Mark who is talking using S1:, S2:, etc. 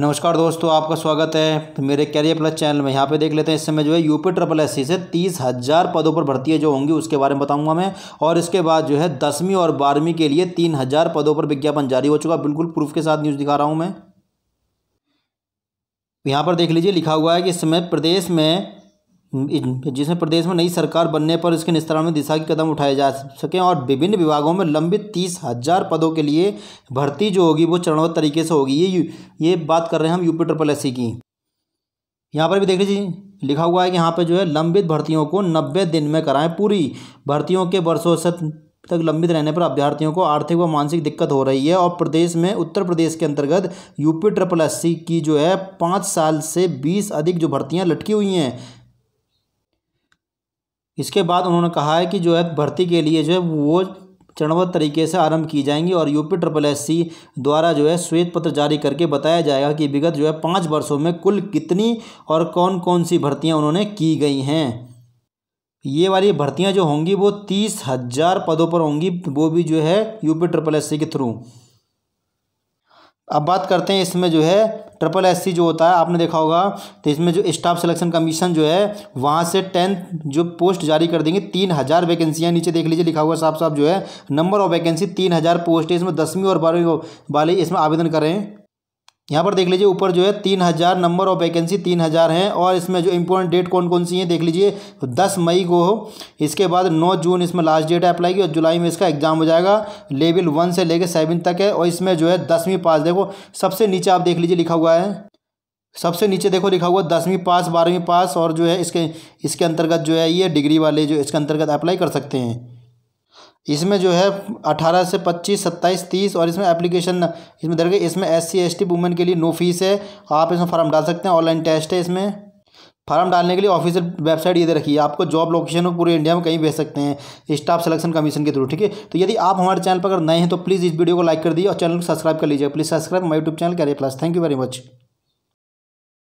S1: नमस्कार दोस्तों आपका स्वागत है तो मेरे कैरियर प्लस चैनल में यहाँ पे देख लेते हैं इस समय जो है यूपी ट्रिपल एस से तीस हज़ार पदों पर भर्ती है जो होंगी उसके बारे में बताऊंगा मैं और इसके बाद जो है दसवीं और बारहवीं के लिए तीन हज़ार पदों पर विज्ञापन जारी हो चुका बिल्कुल प्रूफ के साथ न्यूज़ दिखा रहा हूँ मैं यहाँ पर देख लीजिए लिखा हुआ है कि इस समय प्रदेश में जिसमें प्रदेश में नई सरकार बनने पर इसके निस्तारण में दिशा के कदम उठाए जा सकें और विभिन्न विभागों में लंबित तीस हज़ार पदों के लिए भर्ती जो होगी वो चरणबद्ध तरीके से होगी ये ये बात कर रहे हैं हम यूपी ट्रिपल एस की यहाँ पर भी देख लीजिए लिखा हुआ है कि यहाँ पर जो है लंबित भर्तियों को नब्बे दिन में कराएं पूरी भर्तियों के वर्षों से तक लंबित रहने पर अभ्यर्थियों को आर्थिक व मानसिक दिक्कत हो रही है और प्रदेश में उत्तर प्रदेश के अंतर्गत यूपी ट्रिपल एस की जो है पाँच साल से बीस अधिक जो भर्तियाँ लटकी हुई हैं इसके बाद उन्होंने कहा है कि जो है भर्ती के लिए जो है वो चरणबद्ध तरीके से आरंभ की जाएंगी और यूपी ट्रिपल एस सी द्वारा जो है श्वेत पत्र जारी करके बताया जाएगा कि विगत जो है पाँच वर्षों में कुल कितनी और कौन कौन सी भर्तियाँ उन्होंने की गई हैं ये वाली भर्तियाँ जो होंगी वो तीस हज़ार पदों पर होंगी वो भी जो है यूपी ट्रिपल एस सी के थ्रू अब बात करते हैं इसमें जो है ट्रिपल एस जो होता है आपने देखा होगा तो इसमें जो स्टाफ सिलेक्शन कमीशन जो है वहाँ से टेंथ जो पोस्ट जारी कर देंगे तीन हज़ार वैकेंसियाँ नीचे देख लीजिए लिखा हुआ साफ साफ जो है नंबर ऑफ वैकेंसी तीन हज़ार पोस्ट है इसमें दसवीं और बारहवीं वाले इसमें आवेदन करें यहाँ पर देख लीजिए ऊपर जो है तीन हज़ार नंबर ऑफ वैकेंसी तीन हज़ार हैं और इसमें जो इम्पोर्टेंट डेट कौन कौन सी है देख लीजिए दस मई को हो इसके बाद नौ जून इसमें लास्ट डेट है अप्लाई की और जुलाई में इसका एग्जाम हो जाएगा लेवल वन से लेकर सेवन तक है और इसमें जो है दसवीं पास देखो सबसे नीचे आप देख लीजिए लिखा हुआ है सबसे नीचे देखो लिखा हुआ दसवीं पास बारहवीं पास और जो है इसके इसके अंतर्गत जो है ये डिग्री वाले जो इसके अंतर्गत अप्लाई कर सकते हैं इसमें जो है अठारह से पच्चीस सत्ताईस तीस और इसमें एप्लीकेशन इसमें दर्ज इसमें S C S T women के लिए नो फीस है आप इसमें फॉर्म डाल सकते हैं ऑनलाइन टेस्ट है इसमें फार्म डालने के लिए ऑफिशियल वेबसाइट ये रखी है आपको जॉब लोकेशन पूरे इंडिया में कहीं भेज सकते हैं स्टाफ सिलेक्शन कमीशन के थ्रू ठीक है तो यदि आप हमारे चैनल पर अगर नए हैं तो प्लीज़ इस वीडियो को लाइक कर दीजिए और चैनल को सब्सक्राइब कर लीजिए please subscribe my YouTube channel करिए plus thank you very much